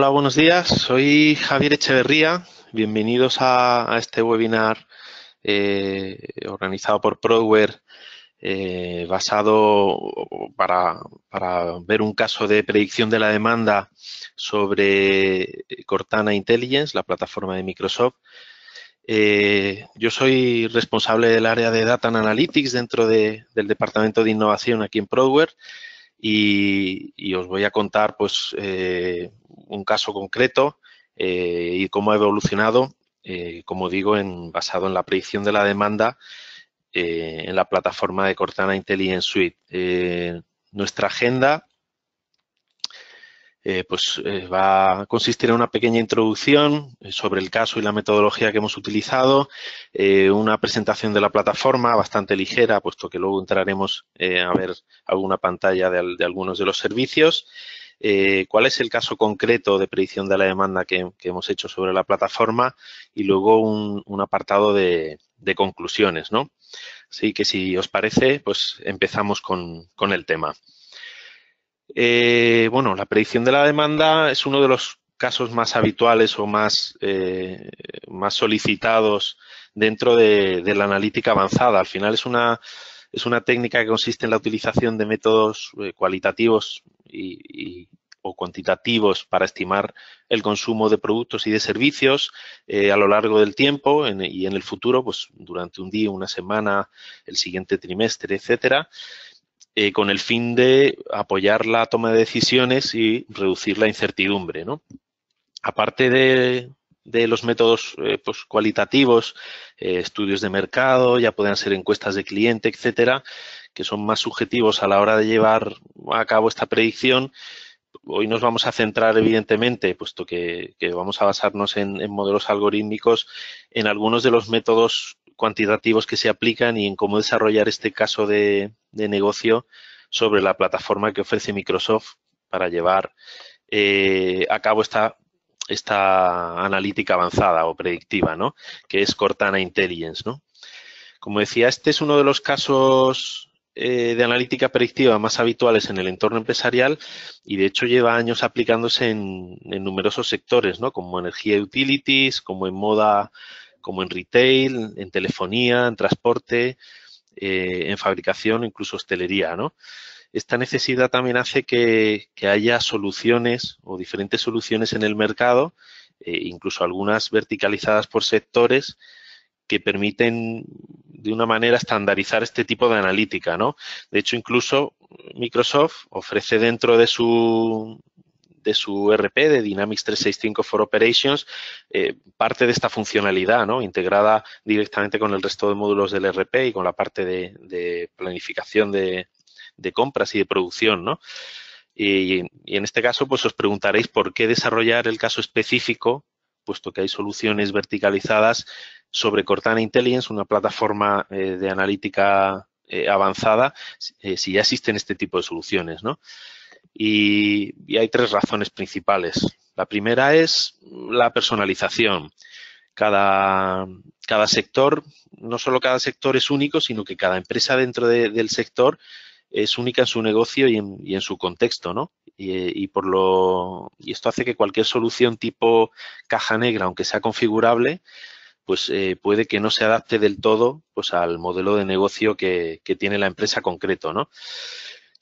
Hola, buenos días. Soy Javier Echeverría. Bienvenidos a, este webinar eh, organizado por Proware eh, basado para, ver un caso de predicción de la demanda sobre Cortana Intelligence, la plataforma de Microsoft. Eh, yo soy responsable del área de Data Analytics dentro del Departamento de Innovación aquí en Proware y, os voy a contar pues eh, un caso concreto eh, y cómo ha evolucionado, eh, como digo, basado en la predicción de la demanda en la plataforma de Cortana Intelligence Suite. nuestra agenda eh, pues eh, va a consistir en una pequeña introducción eh, sobre el caso y la metodología que hemos utilizado, una presentación de la plataforma bastante ligera, puesto que luego entraremos a ver alguna pantalla de, algunos de los servicios, cuál es el caso concreto de predicción de la demanda que, hemos hecho sobre la plataforma y luego un, apartado de, conclusiones, ¿no? Así que si os parece, pues empezamos con el tema. Eh, bueno, la predicción de la demanda es uno de los casos más habituales o más, eh, más solicitados dentro de, la analítica avanzada. Al final es una, técnica que consiste en la utilización de métodos eh, cualitativos o cuantitativos para estimar el consumo de productos y de servicios a lo largo del tiempo y en el futuro, pues durante un día, una semana, el siguiente trimestre, etcétera. Eh, con el fin de apoyar la toma de decisiones y reducir la incertidumbre. Aparte de, los métodos eh, pues, cualitativos, eh, estudios de mercado, ya pueden ser encuestas de cliente, etcétera, que son más subjetivos a la hora de llevar a cabo esta predicción. Hoy nos vamos a centrar, evidentemente, puesto que, vamos a basarnos en, modelos algorítmicos, en algunos de los métodos cuantitativos que se aplican y en cómo desarrollar este caso de, negocio sobre la plataforma que ofrece Microsoft para llevar eh, a cabo esta, esta analítica avanzada o predictiva, ¿no? Que es Cortana Intelligence, ¿no? Como decía, este es uno de los casos eh, de analítica predictiva más habituales en el entorno empresarial y de hecho lleva años aplicándose en, numerosos sectores, ¿no? Como energía utilities, como en moda como en retail, en telefonía, en transporte, eh, en fabricación, incluso hostelería, ¿no? Esta necesidad también hace que, haya soluciones o diferentes soluciones en el mercado, eh, incluso algunas verticalizadas por sectores, que permiten de una manera estandarizar este tipo de analítica, ¿no? De hecho, incluso Microsoft ofrece dentro de su de su e RP de Dynamics 365 for Operations, eh, parte de esta funcionalidad, ¿no? Integrada directamente con el resto de módulos del e RP y con la parte de, planificación de, compras y de producción, Y, en este caso, pues os preguntaréis por qué desarrollar el caso específico, puesto que hay soluciones verticalizadas sobre Cortana Intelligence, una plataforma eh, de analítica eh, avanzada, si ya existen este tipo de soluciones, ¿no? Y, hay tres razones principales. La primera es la personalización. Cada, sector, no solo cada sector es único, sino que cada empresa dentro del sector es única en su negocio y en, su contexto, ¿no? Y, por lo, y esto hace que cualquier solución tipo caja negra, aunque sea configurable, pues eh, puede que no se adapte del todo pues, al modelo de negocio que, que tiene la empresa concreto, ¿no?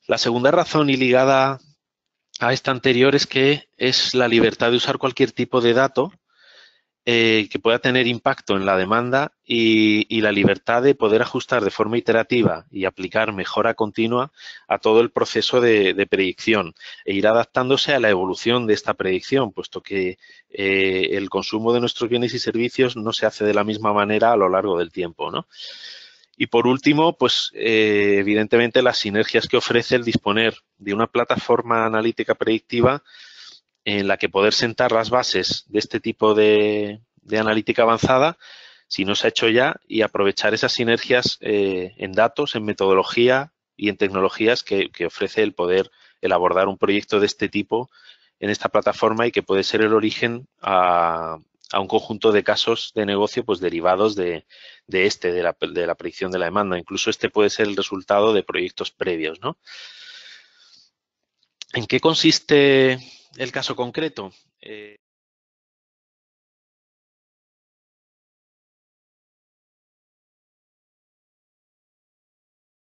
La segunda razón y ligada a esta anterior es que es la libertad de usar cualquier tipo de dato eh, que pueda tener impacto en la demanda y, la libertad de poder ajustar de forma iterativa y aplicar mejora continua a todo el proceso de, predicción e ir adaptándose a la evolución de esta predicción, puesto que eh, el consumo de nuestros bienes y servicios no se hace de la misma manera a lo largo del tiempo. ¿no? Y por último, pues eh, evidentemente las sinergias que ofrece el disponer de una plataforma analítica predictiva en la que poder sentar las bases de este tipo de, analítica avanzada, si no se ha hecho ya, y aprovechar esas sinergias eh, en datos, en metodología y en tecnologías que, que ofrece el poder el abordar un proyecto de este tipo en esta plataforma y que puede ser el origen a, a un conjunto de casos de negocio pues derivados de, este, de la, predicción de la demanda. Incluso este puede ser el resultado de proyectos previos, ¿En qué consiste el caso concreto? Eh,